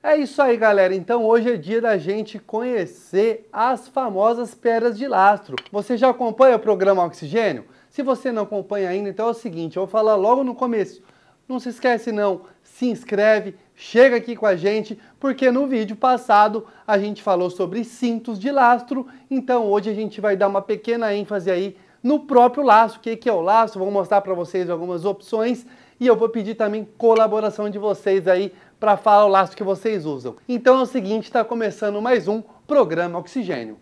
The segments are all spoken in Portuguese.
É isso aí, galera. Então hoje é dia da gente conhecer as famosas pedras de lastro. Você já acompanha o programa Oxigênio? Se você não acompanha ainda, então é o seguinte, eu vou falar logo no começo. Não se esquece não, se inscreve, chega aqui com a gente, porque no vídeo passado a gente falou sobre cintos de lastro, então hoje a gente vai dar uma pequena ênfase aí no próprio laço. O que é o laço? Vou mostrar para vocês algumas opções e eu vou pedir também colaboração de vocês aí para falar o laço que vocês usam. Então é o seguinte, está começando mais um Programa Oxigênio.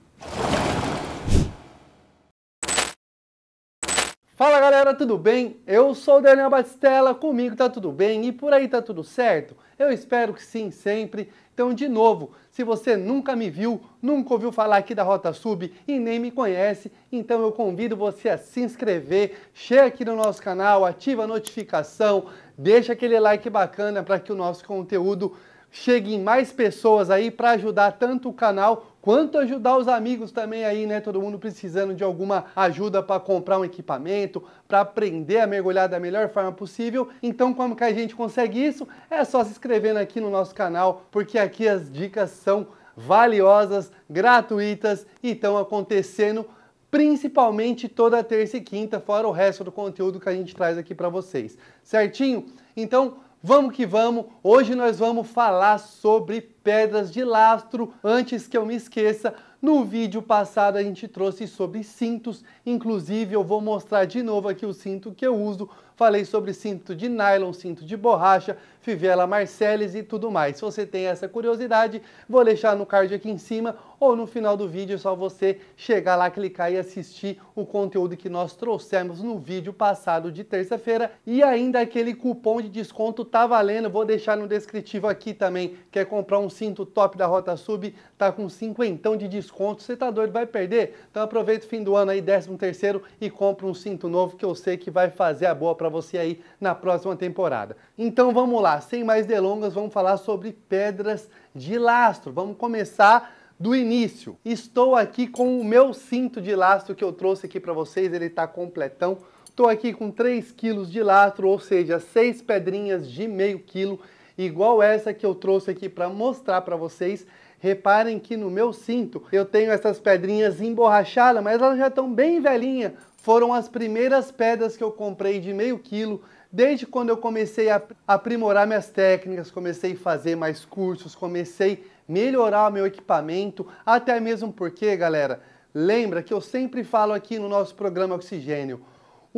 Fala galera, tudo bem? Eu sou o Daniel Batistella, comigo tá tudo bem e por aí tá tudo certo? Eu espero que sim, sempre. Então, de novo, se você nunca me viu, nunca ouviu falar aqui da Rota Sub e nem me conhece, então eu convido você a se inscrever, chega aqui no nosso canal, ativa a notificação, Deixa aquele like bacana para que o nosso conteúdo chegue em mais pessoas aí para ajudar tanto o canal quanto ajudar os amigos também aí, né? Todo mundo precisando de alguma ajuda para comprar um equipamento, para aprender a mergulhar da melhor forma possível. Então, como que a gente consegue isso? É só se inscrevendo aqui no nosso canal, porque aqui as dicas são valiosas, gratuitas e estão acontecendo principalmente toda terça e quinta, fora o resto do conteúdo que a gente traz aqui para vocês. Certinho? Então, vamos que vamos. Hoje nós vamos falar sobre pedras de lastro. Antes que eu me esqueça, no vídeo passado a gente trouxe sobre cintos, inclusive eu vou mostrar de novo aqui o cinto que eu uso. Falei sobre cinto de nylon, cinto de borracha, fivela Marcelles e tudo mais. Se você tem essa curiosidade, vou deixar no card aqui em cima ou no final do vídeo é só você chegar lá, clicar e assistir o conteúdo que nós trouxemos no vídeo passado de terça-feira. E ainda aquele cupom de desconto tá valendo, vou deixar no descritivo aqui também. Quer comprar um cinto top da Rota Sub tá com cinquentão de desconto. Você tá doido, vai perder? Então aproveita o fim do ano aí, 13 terceiro e compra um cinto novo que eu sei que vai fazer a boa para você aí na próxima temporada. Então vamos lá, sem mais delongas, vamos falar sobre pedras de lastro. Vamos começar do início. Estou aqui com o meu cinto de lastro que eu trouxe aqui para vocês, ele está completão. Estou aqui com 3 quilos de lastro, ou seja, 6 pedrinhas de meio quilo igual essa que eu trouxe aqui para mostrar para vocês. Reparem que no meu cinto eu tenho essas pedrinhas emborrachadas, mas elas já estão bem velhinhas. Foram as primeiras pedras que eu comprei de meio quilo desde quando eu comecei a aprimorar minhas técnicas, comecei a fazer mais cursos, comecei a melhorar meu equipamento, até mesmo porque, galera, lembra que eu sempre falo aqui no nosso programa Oxigênio,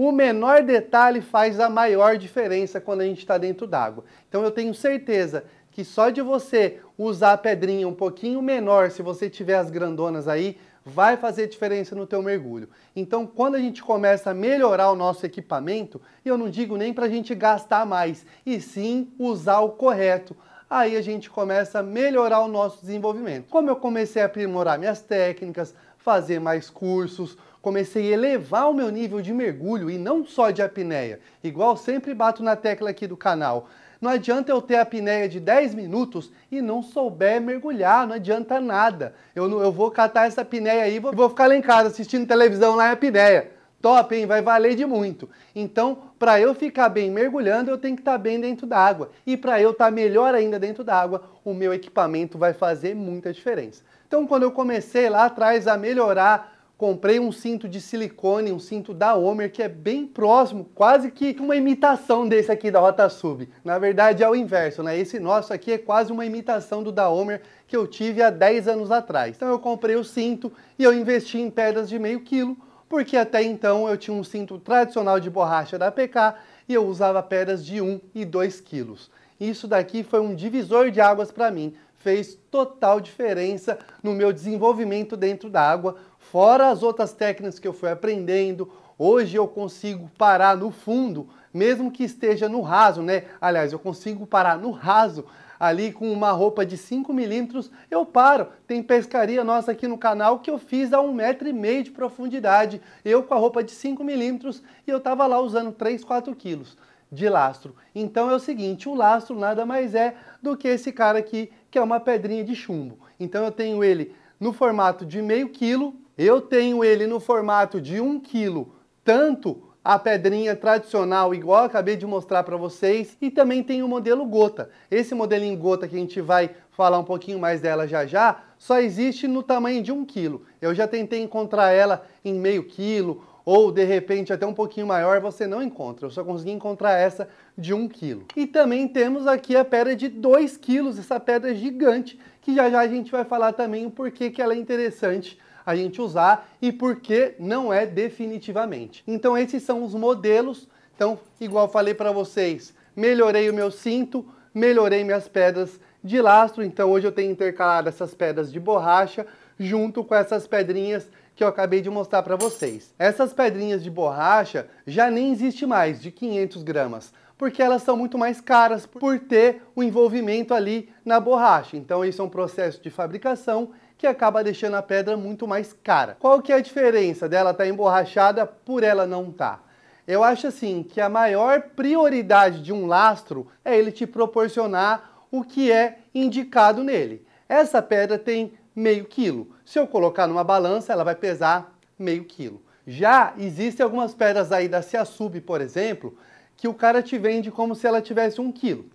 o menor detalhe faz a maior diferença quando a gente está dentro d'água. Então eu tenho certeza que só de você usar a pedrinha um pouquinho menor, se você tiver as grandonas aí, vai fazer diferença no teu mergulho. Então, quando a gente começa a melhorar o nosso equipamento, eu não digo nem para a gente gastar mais, e sim usar o correto. Aí a gente começa a melhorar o nosso desenvolvimento. Como eu comecei a aprimorar minhas técnicas, fazer mais cursos, comecei a elevar o meu nível de mergulho e não só de apneia. Igual sempre bato na tecla aqui do canal. Não adianta eu ter apneia de 10 minutos e não souber mergulhar, não adianta nada. Eu, eu vou catar essa apneia aí e vou, vou, ficar lá em casa assistindo televisão lá em apneia. Top, hein? Vai valer de muito. Então, para eu ficar bem mergulhando, eu tenho que estar tá bem dentro d'água. E para eu estar tá melhor ainda dentro d'água, o meu equipamento vai fazer muita diferença. Então, quando eu comecei lá atrás a melhorar comprei um cinto de silicone, um cinto da Homer, que é bem próximo, quase que uma imitação desse aqui da Rota Sub. Na verdade é o inverso, né? Esse nosso aqui é quase uma imitação do da Homer que eu tive há 10 anos atrás. Então eu comprei o cinto e eu investi em pedras de meio quilo, porque até então eu tinha um cinto tradicional de borracha da PK e eu usava pedras de 1 e 2 quilos. Isso daqui foi um divisor de águas para mim, fez total diferença no meu desenvolvimento dentro da água, Fora as outras técnicas que eu fui aprendendo, hoje eu consigo parar no fundo, mesmo que esteja no raso, né? Aliás, eu consigo parar no raso ali com uma roupa de 5 milímetros, eu paro. Tem pescaria nossa aqui no canal que eu fiz a um metro e meio de profundidade, eu com a roupa de 5 milímetros e eu estava lá usando 3, 4 quilos de lastro. Então é o seguinte, o lastro nada mais é do que esse cara aqui, que é uma pedrinha de chumbo. Então eu tenho ele no formato de meio quilo, eu tenho ele no formato de 1 kg, tanto a pedrinha tradicional, igual acabei de mostrar para vocês, e também tem o modelo gota. Esse modelinho gota que a gente vai falar um pouquinho mais dela já já, só existe no tamanho de 1 kg. Eu já tentei encontrar ela em meio quilo, ou de repente até um pouquinho maior, você não encontra. Eu só consegui encontrar essa de 1 kg. E também temos aqui a pedra de 2 kg, essa pedra gigante, que já já a gente vai falar também o porquê que ela é interessante a gente usar e por que não é definitivamente. Então esses são os modelos. Então, igual falei para vocês, melhorei o meu cinto, melhorei minhas pedras de lastro, então hoje eu tenho intercalado essas pedras de borracha junto com essas pedrinhas que eu acabei de mostrar para vocês. Essas pedrinhas de borracha já nem existe mais, de 500 gramas, porque elas são muito mais caras por ter o envolvimento ali na borracha. Então isso é um processo de fabricação que acaba deixando a pedra muito mais cara. Qual que é a diferença dela estar tá emborrachada por ela não estar? Tá? Eu acho assim que a maior prioridade de um lastro é ele te proporcionar o que é indicado nele. Essa pedra tem meio quilo. Se eu colocar numa balança, ela vai pesar meio quilo. Já existem algumas pedras aí da Ciasub, por exemplo, que o cara te vende como se ela tivesse um quilo.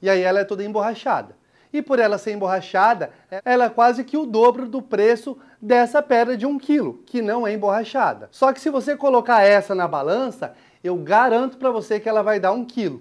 E aí ela é toda emborrachada e por ela ser emborrachada, ela é quase que o dobro do preço dessa pedra de 1 kg, que não é emborrachada. Só que se você colocar essa na balança, eu garanto para você que ela vai dar 1 kg.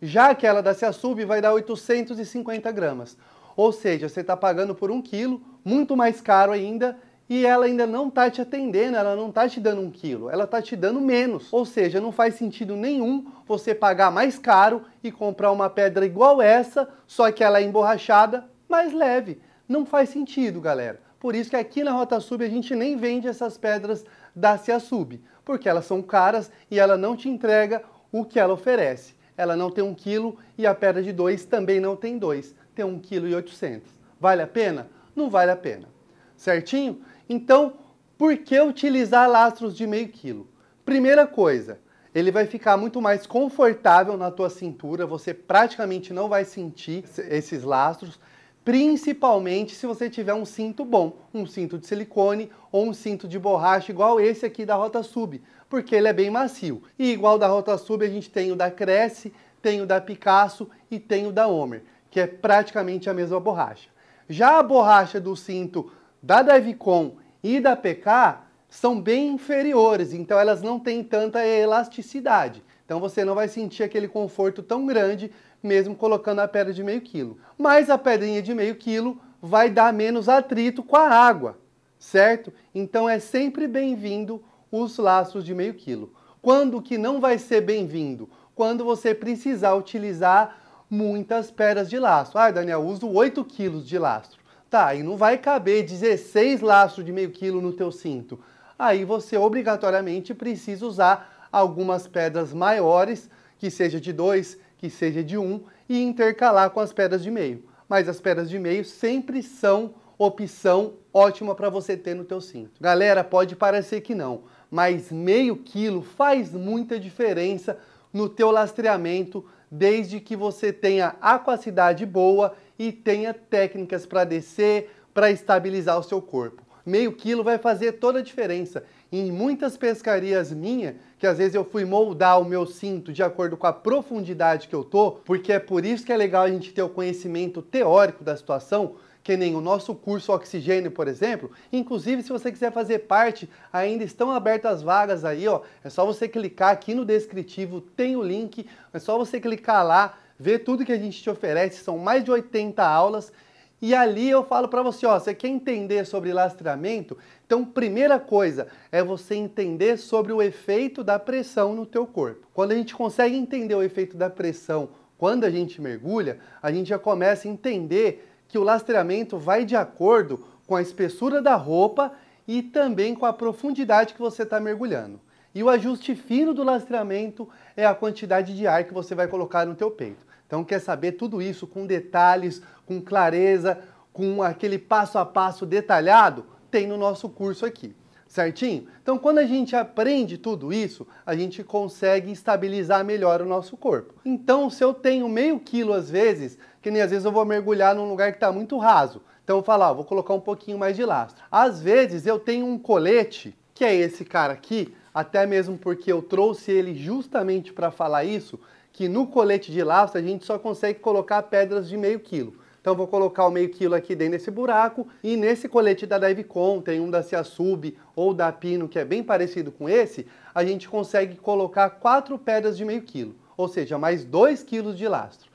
Já aquela da Ciasub vai dar 850 gramas. Ou seja, você está pagando por 1 kg, muito mais caro ainda, e ela ainda não está te atendendo, ela não está te dando um quilo, ela está te dando menos. Ou seja, não faz sentido nenhum você pagar mais caro e comprar uma pedra igual essa, só que ela é emborrachada, mais leve. Não faz sentido, galera. Por isso que aqui na Rota Sub a gente nem vende essas pedras da Cia Sub, porque elas são caras e ela não te entrega o que ela oferece. Ela não tem um quilo e a pedra de dois também não tem dois, tem um quilo e oitocentos. Vale a pena? Não vale a pena. Certinho? Então, por que utilizar lastros de meio quilo? Primeira coisa, ele vai ficar muito mais confortável na tua cintura, você praticamente não vai sentir esses lastros, principalmente se você tiver um cinto bom, um cinto de silicone ou um cinto de borracha igual esse aqui da Rota Sub, porque ele é bem macio. E igual da Rota Sub a gente tem o da Cresce, tem o da Picasso e tem o da Homer, que é praticamente a mesma borracha. Já a borracha do cinto da DevCon e da PK são bem inferiores, então elas não têm tanta elasticidade. Então você não vai sentir aquele conforto tão grande mesmo colocando a pedra de meio quilo. Mas a pedrinha de meio quilo vai dar menos atrito com a água, certo? Então é sempre bem-vindo os laços de meio quilo. Quando que não vai ser bem-vindo? Quando você precisar utilizar muitas pedras de laço. Ah, Daniel, uso 8 quilos de laço. Tá, e não vai caber 16 laços de meio quilo no teu cinto. Aí você obrigatoriamente precisa usar algumas pedras maiores, que seja de 2, que seja de 1, um, e intercalar com as pedras de meio. Mas as pedras de meio sempre são opção ótima para você ter no teu cinto. Galera, pode parecer que não, mas meio quilo faz muita diferença no teu lastreamento, desde que você tenha aquacidade boa e tenha técnicas para descer, para estabilizar o seu corpo. Meio quilo vai fazer toda a diferença. em muitas pescarias minha, que às vezes eu fui moldar o meu cinto de acordo com a profundidade que eu tô, porque é por isso que é legal a gente ter o conhecimento teórico da situação, que nem o nosso curso Oxigênio, por exemplo. Inclusive, se você quiser fazer parte, ainda estão abertas as vagas aí, ó. É só você clicar aqui no descritivo, tem o link. É só você clicar lá, ver tudo que a gente te oferece. São mais de 80 aulas. E ali eu falo para você, ó, você quer entender sobre lastramento? Então, primeira coisa é você entender sobre o efeito da pressão no teu corpo. Quando a gente consegue entender o efeito da pressão quando a gente mergulha, a gente já começa a entender que o lastreamento vai de acordo com a espessura da roupa e também com a profundidade que você está mergulhando. E o ajuste fino do lastreamento é a quantidade de ar que você vai colocar no teu peito. Então quer saber tudo isso com detalhes, com clareza, com aquele passo a passo detalhado? Tem no nosso curso aqui certinho? Então, quando a gente aprende tudo isso, a gente consegue estabilizar melhor o nosso corpo. Então, se eu tenho meio quilo às vezes, que nem às vezes eu vou mergulhar num lugar que está muito raso, então eu falo, vou colocar um pouquinho mais de lastro. Às vezes eu tenho um colete, que é esse cara aqui, até mesmo porque eu trouxe ele justamente para falar isso, que no colete de lastro a gente só consegue colocar pedras de meio quilo. Então vou colocar o meio quilo aqui dentro desse buraco e nesse colete da Divecon, tem um da Ciasub ou da Pino que é bem parecido com esse, a gente consegue colocar quatro pedras de meio quilo, ou seja, mais dois quilos de lastro.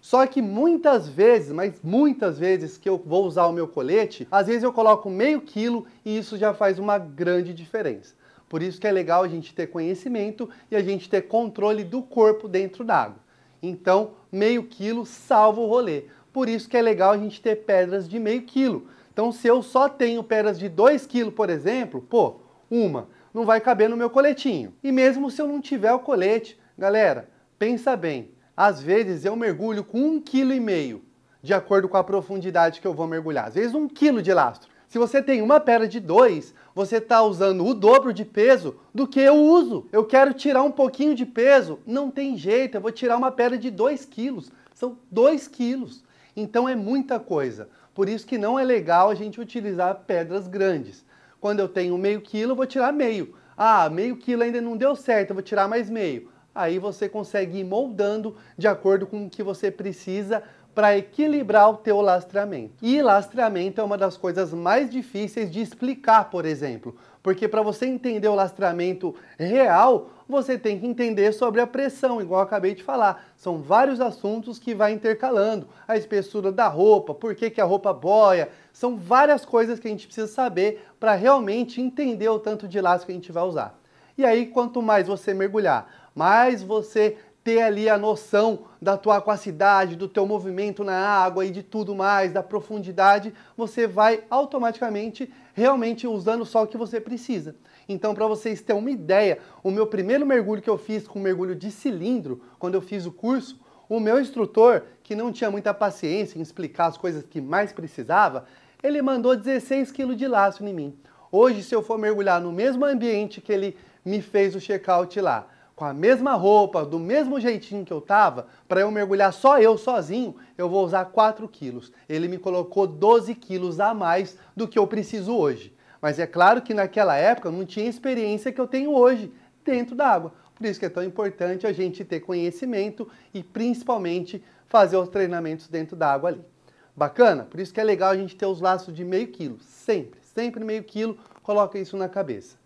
Só que muitas vezes, mas muitas vezes que eu vou usar o meu colete, às vezes eu coloco meio quilo e isso já faz uma grande diferença. Por isso que é legal a gente ter conhecimento e a gente ter controle do corpo dentro d'água. Então, meio quilo salva o rolê. Por isso que é legal a gente ter pedras de meio quilo. Então, se eu só tenho pedras de 2 quilos, por exemplo, pô, uma, não vai caber no meu coletinho. E mesmo se eu não tiver o colete, galera, pensa bem. Às vezes eu mergulho com um quilo e meio, de acordo com a profundidade que eu vou mergulhar. Às vezes um quilo de lastro. Se você tem uma pedra de 2, você está usando o dobro de peso do que eu uso. Eu quero tirar um pouquinho de peso, não tem jeito, eu vou tirar uma pedra de 2 quilos. São 2 quilos. Então é muita coisa. Por isso que não é legal a gente utilizar pedras grandes. Quando eu tenho meio quilo, eu vou tirar meio. Ah, meio quilo ainda não deu certo, eu vou tirar mais meio. Aí você consegue ir moldando de acordo com o que você precisa para equilibrar o teu lastramento. E lastramento é uma das coisas mais difíceis de explicar, por exemplo, porque para você entender o lastramento real, você tem que entender sobre a pressão, igual eu acabei de falar. São vários assuntos que vai intercalando. A espessura da roupa, por que, que a roupa boia. São várias coisas que a gente precisa saber para realmente entender o tanto de laço que a gente vai usar. E aí, quanto mais você mergulhar, mais você ter ali a noção da tua aquacidade, do teu movimento na água e de tudo mais, da profundidade, você vai automaticamente realmente usando só o que você precisa. Então, para vocês terem uma ideia, o meu primeiro mergulho que eu fiz com um mergulho de cilindro, quando eu fiz o curso, o meu instrutor, que não tinha muita paciência em explicar as coisas que mais precisava, ele mandou 16 quilos de laço em mim. Hoje, se eu for mergulhar no mesmo ambiente que ele me fez o check-out lá, com a mesma roupa, do mesmo jeitinho que eu tava, para eu mergulhar só eu sozinho, eu vou usar 4 quilos. Ele me colocou 12 quilos a mais do que eu preciso hoje. Mas é claro que naquela época eu não tinha experiência que eu tenho hoje dentro da água. Por isso que é tão importante a gente ter conhecimento e principalmente fazer os treinamentos dentro da água ali. Bacana? Por isso que é legal a gente ter os laços de meio quilo, sempre, sempre meio quilo, coloca isso na cabeça.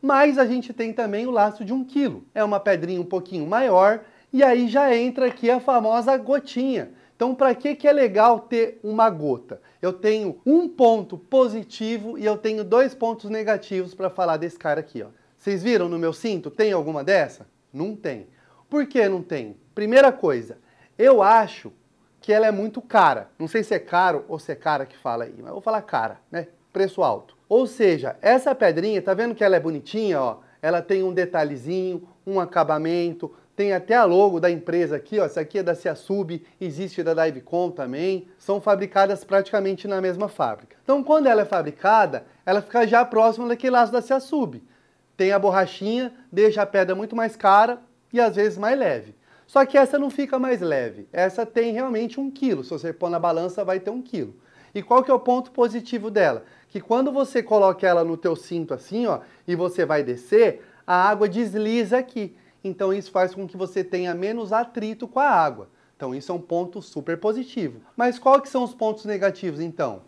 Mas a gente tem também o laço de um quilo, é uma pedrinha um pouquinho maior e aí já entra aqui a famosa gotinha, então, para que, que é legal ter uma gota? Eu tenho um ponto positivo e eu tenho dois pontos negativos para falar desse cara aqui. Ó. Vocês viram no meu cinto? Tem alguma dessa? Não tem. Por que não tem? Primeira coisa, eu acho que ela é muito cara. Não sei se é caro ou se é cara que fala aí, mas eu vou falar cara, né? Preço alto. Ou seja, essa pedrinha, tá vendo que ela é bonitinha, ó? Ela tem um detalhezinho, um acabamento, tem até a logo da empresa aqui, ó. Essa aqui é da Ciasub, existe da Divecom também. São fabricadas praticamente na mesma fábrica. Então, quando ela é fabricada, ela fica já próxima daquele laço da Ciasub. Tem a borrachinha, deixa a pedra muito mais cara e às vezes mais leve. Só que essa não fica mais leve. Essa tem realmente um quilo. Se você pôr na balança, vai ter um quilo. E qual que é o ponto positivo dela? Que quando você coloca ela no teu cinto assim, ó, e você vai descer, a água desliza aqui. Então isso faz com que você tenha menos atrito com a água. Então isso é um ponto super positivo. Mas quais são os pontos negativos então?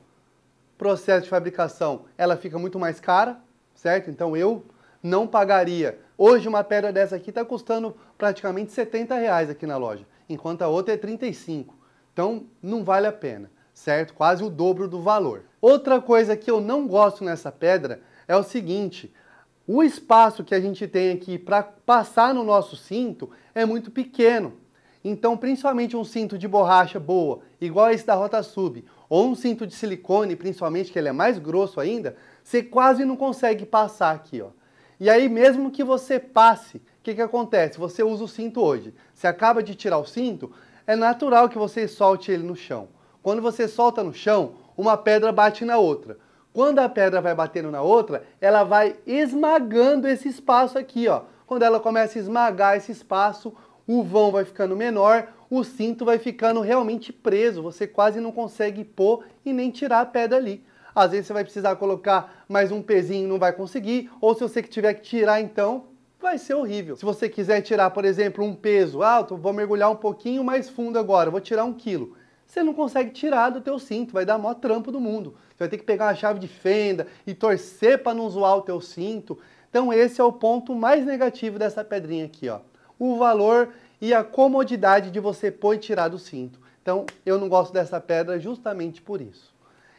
Processo de fabricação, ela fica muito mais cara, certo? Então eu não pagaria. Hoje uma pedra dessa aqui está custando praticamente 70 reais aqui na loja, enquanto a outra é 35. Então não vale a pena, certo? Quase o dobro do valor. Outra coisa que eu não gosto nessa pedra é o seguinte, o espaço que a gente tem aqui para passar no nosso cinto é muito pequeno. Então, principalmente um cinto de borracha boa, igual esse da Rota Sub, ou um cinto de silicone, principalmente que ele é mais grosso ainda, você quase não consegue passar aqui, ó. E aí, mesmo que você passe, o que, que acontece? Você usa o cinto hoje. Você acaba de tirar o cinto, é natural que você solte ele no chão. Quando você solta no chão, uma pedra bate na outra. Quando a pedra vai batendo na outra, ela vai esmagando esse espaço aqui, ó. Quando ela começa a esmagar esse espaço, o vão vai ficando menor, o cinto vai ficando realmente preso, você quase não consegue pôr e nem tirar a pedra ali. Às vezes você vai precisar colocar mais um pezinho, não vai conseguir, ou se você tiver que tirar então, vai ser horrível. Se você quiser tirar, por exemplo, um peso alto, vou mergulhar um pouquinho mais fundo agora, vou tirar um quilo você não consegue tirar do teu cinto, vai dar maior trampo do mundo. Você vai ter que pegar uma chave de fenda e torcer para não zoar o teu cinto. Então esse é o ponto mais negativo dessa pedrinha aqui, ó. O valor e a comodidade de você pôr e tirar do cinto. Então eu não gosto dessa pedra justamente por isso.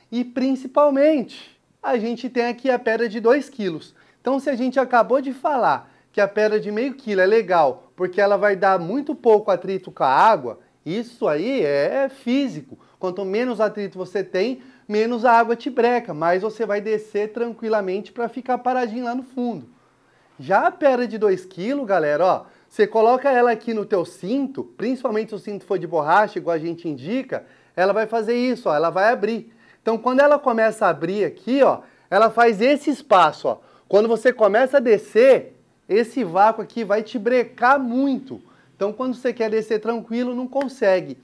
E principalmente, a gente tem aqui a pedra de 2 quilos. Então se a gente acabou de falar que a pedra de meio quilo é legal porque ela vai dar muito pouco atrito com a água, isso aí é, é físico. Quanto menos atrito você tem, menos a água te breca, Mas você vai descer tranquilamente para ficar paradinho lá no fundo. Já a pedra de 2 kg, galera, ó, você coloca ela aqui no teu cinto, principalmente se o cinto for de borracha, igual a gente indica, ela vai fazer isso, ó, ela vai abrir. Então quando ela começa a abrir aqui, ó, ela faz esse espaço, ó. Quando você começa a descer, esse vácuo aqui vai te brecar muito. Então, quando você quer descer tranquilo, não consegue.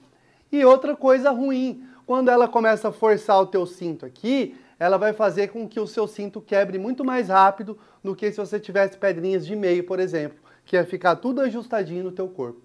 E outra coisa ruim, quando ela começa a forçar o teu cinto aqui, ela vai fazer com que o seu cinto quebre muito mais rápido do que se você tivesse pedrinhas de meio, por exemplo, que ia ficar tudo ajustadinho no teu corpo.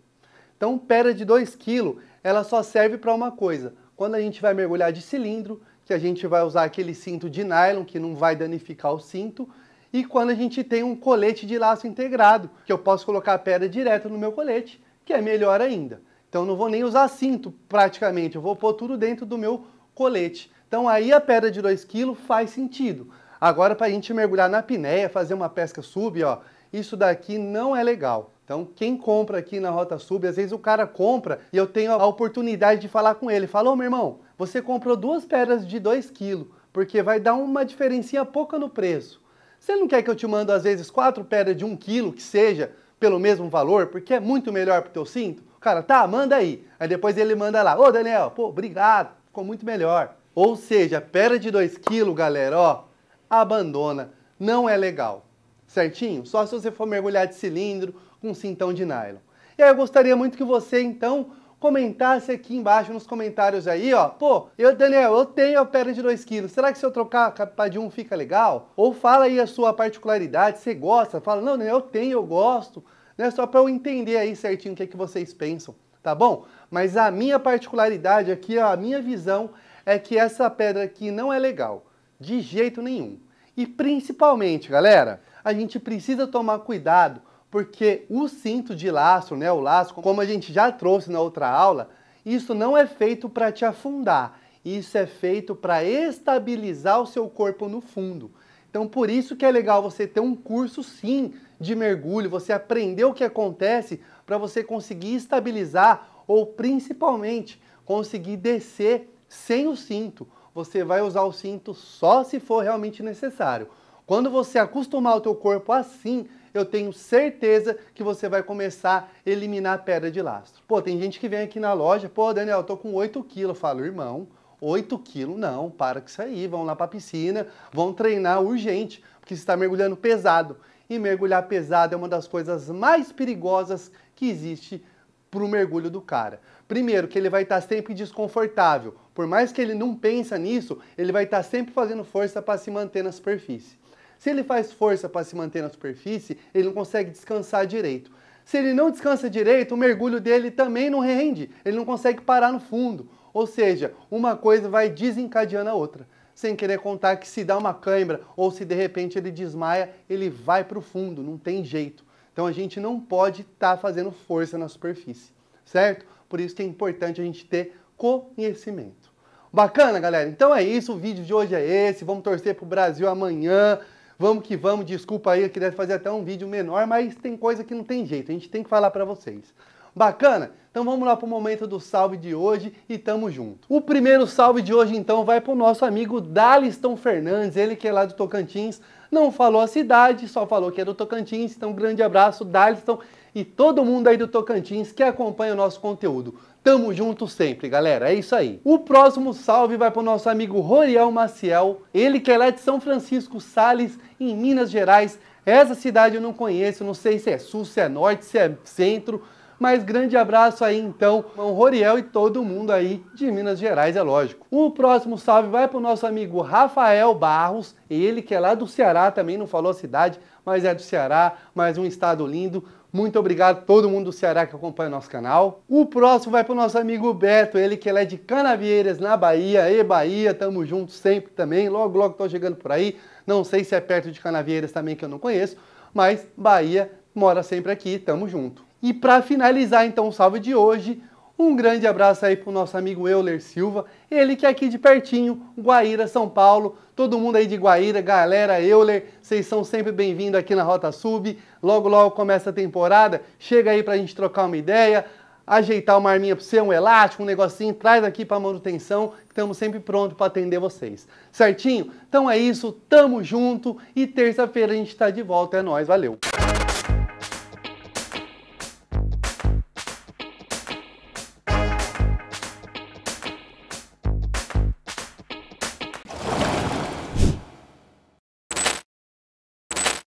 Então, pera de 2 kg, ela só serve para uma coisa. Quando a gente vai mergulhar de cilindro, que a gente vai usar aquele cinto de nylon que não vai danificar o cinto, e quando a gente tem um colete de laço integrado, que eu posso colocar a pedra direto no meu colete, que é melhor ainda. Então não vou nem usar cinto praticamente, eu vou pôr tudo dentro do meu colete. Então aí a pedra de 2 kg faz sentido. Agora para a gente mergulhar na pinéia, fazer uma pesca sub, ó, isso daqui não é legal. Então, quem compra aqui na Rota Sub, às vezes o cara compra e eu tenho a oportunidade de falar com ele. Falou, meu irmão, você comprou duas pedras de 2 kg, porque vai dar uma diferencinha pouca no preço. Você não quer que eu te mando às vezes quatro pedras de um quilo, que seja, pelo mesmo valor, porque é muito melhor pro teu cinto? Cara, tá, manda aí. Aí depois ele manda lá, ô Daniel, pô, obrigado, ficou muito melhor. Ou seja, pedra de dois quilos, galera, ó, abandona, não é legal. Certinho? Só se você for mergulhar de cilindro com um cintão de nylon. E aí eu gostaria muito que você, então, comentasse aqui embaixo nos comentários aí, ó. Pô, eu, Daniel, eu tenho a perna de 2 quilos. Será que se eu trocar capa de 1 um, fica legal? Ou fala aí a sua particularidade, você gosta? Fala, não, Daniel, eu tenho, eu gosto. Né? Só para eu entender aí certinho o que, é que vocês pensam, tá bom? Mas a minha particularidade aqui, ó, a minha visão é que essa pedra aqui não é legal. De jeito nenhum. E principalmente, galera, a gente precisa tomar cuidado porque o cinto de laço, né, o laço, como a gente já trouxe na outra aula, isso não é feito para te afundar, isso é feito para estabilizar o seu corpo no fundo. Então, por isso que é legal você ter um curso, sim, de mergulho, você aprender o que acontece para você conseguir estabilizar ou, principalmente, conseguir descer sem o cinto. Você vai usar o cinto só se for realmente necessário. Quando você acostumar o teu corpo assim, eu tenho certeza que você vai começar a eliminar a pedra de lastro. Pô, tem gente que vem aqui na loja, pô, Daniel, eu tô com 8 quilos. Eu falo, irmão, 8 quilos não, para com isso aí, vão lá para a piscina, vão treinar urgente, porque você está mergulhando pesado. E mergulhar pesado é uma das coisas mais perigosas que existe para o mergulho do cara. Primeiro, que ele vai estar tá sempre desconfortável. Por mais que ele não pense nisso, ele vai estar tá sempre fazendo força para se manter na superfície. Se ele faz força para se manter na superfície, ele não consegue descansar direito. Se ele não descansa direito, o mergulho dele também não rende, ele não consegue parar no fundo. Ou seja, uma coisa vai desencadeando a outra. Sem querer contar que se dá uma cãibra ou se de repente ele desmaia, ele vai para o fundo, não tem jeito. Então a gente não pode estar tá fazendo força na superfície, certo? Por isso que é importante a gente ter conhecimento. Bacana, galera? Então é isso, o vídeo de hoje é esse. Vamos torcer para o Brasil amanhã. Vamos que vamos, desculpa aí, eu queria fazer até um vídeo menor, mas tem coisa que não tem jeito, a gente tem que falar para vocês. Bacana? Então vamos lá para o momento do salve de hoje e tamo junto. O primeiro salve de hoje então vai para o nosso amigo Daliston Fernandes, ele que é lá do Tocantins, não falou a cidade, só falou que é do Tocantins, então grande abraço Daliston e todo mundo aí do Tocantins que acompanha o nosso conteúdo. Tamo junto sempre, galera. É isso aí. O próximo salve vai para o nosso amigo Roriel Maciel. Ele que é lá de São Francisco Sales, em Minas Gerais. Essa cidade eu não conheço, não sei se é sul, se é norte, se é centro. Mas grande abraço aí então, ao Roriel e todo mundo aí de Minas Gerais, é lógico. O próximo salve vai para o nosso amigo Rafael Barros, ele que é lá do Ceará também, não falou a cidade, mas é do Ceará, mais um estado lindo. Muito obrigado a todo mundo do Ceará que acompanha o nosso canal. O próximo vai para o nosso amigo Beto, ele que é de Canavieiras, na Bahia. E Bahia, tamo junto sempre também. Logo, logo estou chegando por aí. Não sei se é perto de Canavieiras também, que eu não conheço. Mas Bahia mora sempre aqui, tamo junto. E para finalizar então o salve de hoje, um grande abraço aí pro nosso amigo Euler Silva, ele que é aqui de pertinho, Guaíra, São Paulo. Todo mundo aí de Guaíra, galera, Euler, vocês são sempre bem-vindos aqui na Rota Sub. Logo, logo começa a temporada, chega aí pra gente trocar uma ideia, ajeitar uma arminha para você, um elástico, um negocinho, traz aqui para manutenção, que estamos sempre prontos para atender vocês. Certinho? Então é isso, tamo junto e terça-feira a gente está de volta, é nós, valeu!